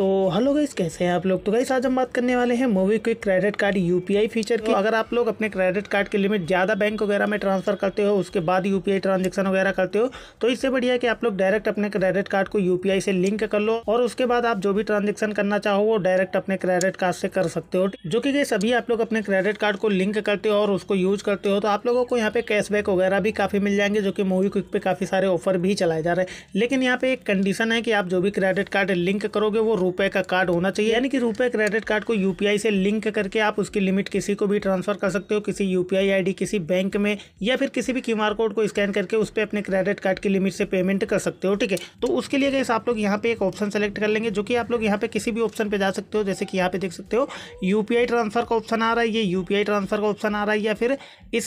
तो hello guys कैसे हैं आप लोग तो गाइस आज हम बात करने वाले हैं MobiKwik credit card UPI feature की अगर आप लोग अपने क्रेडिट कार्ड की लिमिट ज़्यादा बैंक वगैरह में ट्रांसफर करते हो उसके बाद यूपीआई ट्रांजेक्शन वगैरह करते हो तो इससे बढ़िया कि आप लोग डायरेक्ट अपने क्रेडिट कार्ड को यूपीआई से लिंक कर लो और उसके बाद आप जो भी ट्रांजेक्शन करना चाहो वो डायरेक्ट अपने क्रेडिट कार्ड से कर सकते हो जो कि गई सभी आप लोग अपने क्रेडिट कार्ड को लिंक करते हो और उसको यूज करते हो तो आप लोगों को यहाँ पे कैशबैक वगैरह भी काफ़ी मिल जाएंगे जो कि मूवी क्विक पे काफ़ी सारे ऑफर भी चलाए जा रहे हैं लेकिन यहाँ पे एक कंडीशन है कि आप जो भी क्रेडिट कार्ड लिंक करोगे वो रुपए का कार्ड होना चाहिए यानी कि रुपए क्रेडिट कार्ड को यूपीआई से लिंक करके आप उसकी लिमिट किसी को भी ट्रांसफर कर सकते हो किसी यूपीआई आईडी किसी बैंक में या फिर किसी भी क्यूआर कोड को स्कैन करके उस पर अपने क्रेडिट कार्ड की लिमिट से पेमेंट कर सकते हो ठीक है तो उसके लिए कैसे आप लोग यहाँ पे एक ऑप्शन सेलेक्ट कर लेंगे जो कि आप लोग यहाँ पे किसी भी ऑप्शन पर जा सकते हो जैसे कि यहाँ पे देख सकते हो यूपीआई ट्रांसफर का ऑप्शन आ रहा है ये यूपीआई ट्रांसफर का ऑप्शन आ रहा है या फिर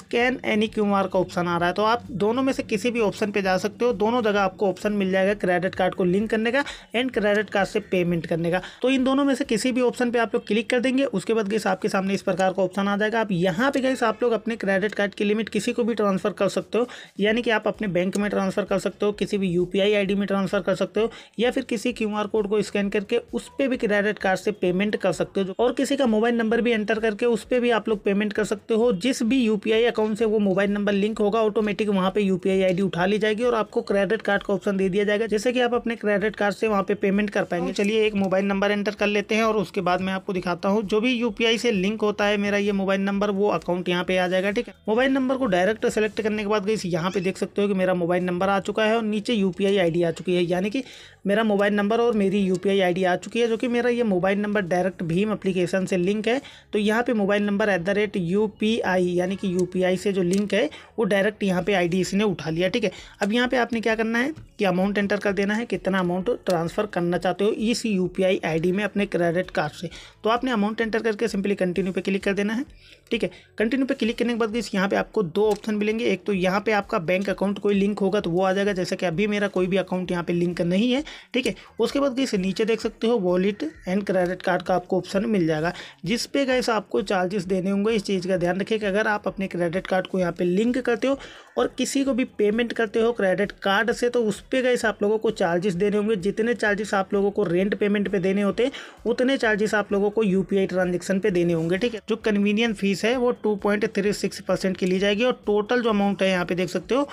स्कैन एनी क्यूआर का ऑप्शन आ रहा है तो आप दोनों में से किसी भी ऑप्शन पे जा सकते हो दोनों जगह आपको ऑप्शन मिल जाएगा क्रेडिट कार्ड को लिंक करने का एंड क्रेडिट कार्ड से पेमेंट करने का तो इन दोनों में से किसी भी ऑप्शन पे आप लोग क्लिक कर देंगे उसके बाद गैस आपके सामने इस प्रकार का ऑप्शन आ जाएगा आप यहाँ पे गैस आप लोग अपने क्रेडिट कार्ड की लिमिट किसी को भी ट्रांसफर कर सकते हो यानी कि आप अपने बैंक में ट्रांसफर कर सकते हो किसी भी यू पी में ट्रांसफर कर सकते हो या फिर किसी क्यू कोड को स्कैन करके उस पर भी क्रेडिट कार्ड से पेमेंट कर सकते हो और किसी का मोबाइल नंबर भी एंटर करके उस पर भी आप लोग पेमेंट कर सकते हो जिस भी यू अकाउंट से वो मोबाइल नंबर लिंक होगा ऑटोमेटिक वहाँ पर यू पी उठा ली जाएगी और आपको क्रेडिट कार्ड का ऑप्शन दे दिया जाएगा जैसे कि आप अपने क्रेडिट कार्ड से वहाँ पे पेमेंट कर पाएंगे चलिए एक एक मोबाइल नंबर एंटर कर लेते हैं और उसके बाद मैं आपको दिखाता हूँ जो भी यूपीआई से लिंक होता है मेरा ये मोबाइल नंबर वो अकाउंट यहाँ पे आ जाएगा ठीक है मोबाइल नंबर को डायरेक्ट सेलेक्ट करने के बाद गई यहाँ पे देख सकते हो कि मेरा मोबाइल नंबर आ चुका है और नीचे यूपीआई पी आ चुकी है यानी कि मेरा मोबाइल नंबर और मेरी यूपीआई आईडी आ चुकी है जो कि मेरा ये मोबाइल नंबर डायरेक्ट भीम अप्लीकेशन से लिंक है तो यहाँ पे mobile number at the rate यानी कि यू से जो लिंक है वो डायरेक्ट यहाँ पे आई इसने उठा लिया ठीक है अब यहाँ पे आपने क्या करना है कि अमाउंट एंटर कर देना है कितना अमाउंट ट्रांसफ़र करना चाहते हो इस यू पी में अपने क्रेडिट कार्ड से तो आपने अमाउंट एंटर करके सिंपली कंटिन्यू पे क्लिक कर देना है ठीक है कंटिन्यू पे क्लिक करने के बाद यहाँ पे आपको दो ऑप्शन मिलेंगे एक तो यहाँ पे आपका बैंक अकाउंट कोई लिंक होगा तो वो आ जाएगा जैसे कि अभी मेरा कोई भी अकाउंट यहाँ पे लिंक नहीं है ठीक है उसके बाद गई नीचे देख सकते हो वॉलेट एंड क्रेडिट कार्ड का आपको ऑप्शन मिल जाएगा जिस पे गए आपको चार्जेस देने होंगे इस चीज़ का ध्यान रखिए कि अगर आप अपने क्रेडिट कार्ड को यहाँ पर लिंक करते हो और किसी को भी पेमेंट करते हो क्रेडिट कार्ड से तो उस पे गैस आप लोगों को चार्जेस देने होंगे जितने चार्जेस आप लोगों को रेंट पेमेंट पे देने होते हैं उतने चार्जेस आप लोगों को यूपीआई ट्रांजेक्शन पे देने होंगे ठीक है जो कन्वीनियंट फीस है वो two point three six percent की ली जाएगी और टोटल जो अमाउंट है यहाँ पे देख सकते हो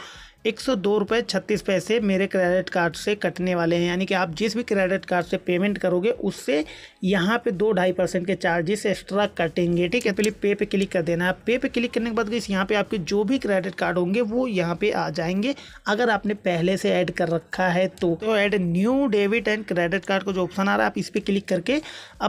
एक सौ दो रुपये छत्तीस पैसे मेरे क्रेडिट कार्ड से कटने वाले हैं यानी कि आप जिस भी क्रेडिट कार्ड से पेमेंट करोगे उससे यहाँ पे दो ढाई परसेंट के चार्जेस एक्स्ट्रा कटेंगे ठीक है तो पहले पे पे क्लिक कर देना है पे पे क्लिक करने के बाद यहाँ पे आपके जो भी क्रेडिट कार्ड होंगे वो यहाँ पे आ जाएंगे अगर आपने पहले से ऐड कर रखा है तो, तो add new debit and credit card का जो ऑप्शन आ रहा है आप इस पर क्लिक करके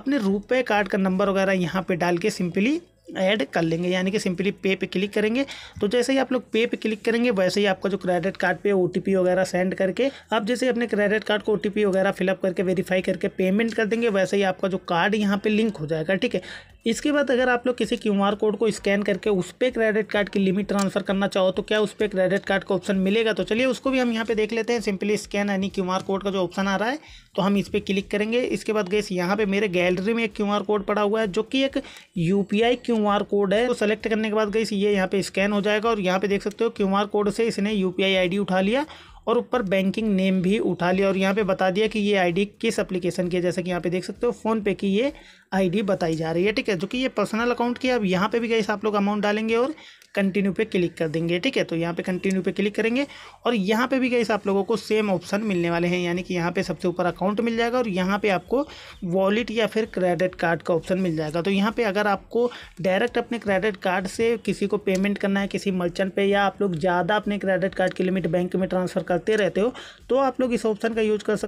अपने रुपये कार्ड का नंबर वगैरह यहाँ पर डाल के सिंपली ऐड कर लेंगे यानी कि सिंपली पे पे क्लिक करेंगे तो जैसे ही आप लोग पे पे क्लिक करेंगे वैसे ही आपका जो क्रेडिट कार्ड पे ओ वगैरह सेंड करके आप जैसे अपने क्रेडिट कार्ड को ओ वगैरह फिलअप करके वेरीफाई करके पेमेंट कर देंगे वैसे ही आपका जो कार्ड यहाँ पर लिंक हो जाएगा ठीक है इसके बाद अगर आप लोग किसी क्यू आर कोड को स्कैन करके उस पर क्रेडिट कार्ड की लिमिट ट्रांसफर करना चाहो तो क्या उस पर क्रेडिट कार्ड का ऑप्शन मिलेगा तो चलिए उसको भी हम यहाँ पे देख लेते हैं सिंपली स्कैन यानी क्यू आर कोड का जो ऑप्शन आ रहा है तो हम इस पर क्लिक करेंगे इसके बाद गैस यहाँ पे मेरे गैलरी में एक क्यू आर कोड पड़ा हुआ है जो कि एक U P I Q R code है तो सेलेक्ट करने के बाद गैस ये यहाँ पे स्कैन हो जाएगा और यहाँ पे देख सकते हो क्यू आर कोड से इसने U P I I D उठा लिया और ऊपर बैंकिंग नेम भी उठा लिया और यहाँ पे बता दिया कि ये आईडी किस एप्लीकेशन की है जैसे कि यहाँ पे देख सकते हो फोन पे की ये आईडी बताई जा रही है ठीक है जो कि ये पर्सनल अकाउंट की अब यहाँ पे भी गई आप लोग अमाउंट डालेंगे और कंटिन्यू पे क्लिक कर देंगे ठीक है तो यहाँ पे कंटिन्यू पे क्लिक करेंगे और यहाँ पे भी गैस आप लोगों को सेम ऑप्शन मिलने वाले हैं यानी कि यहाँ पे सबसे ऊपर अकाउंट मिल जाएगा और यहाँ पे आपको वॉलेट या फिर क्रेडिट कार्ड का ऑप्शन मिल जाएगा तो यहाँ पे अगर आपको डायरेक्ट अपने क्रेडिट कार्ड से किसी को पेमेंट करना है किसी मर्चेंट पर या आप लोग ज़्यादा अपने क्रेडिट कार्ड की लिमिट बैंक में ट्रांसफ़र करते रहते हो तो आप लोग इस ऑप्शन का यूज़ कर सकते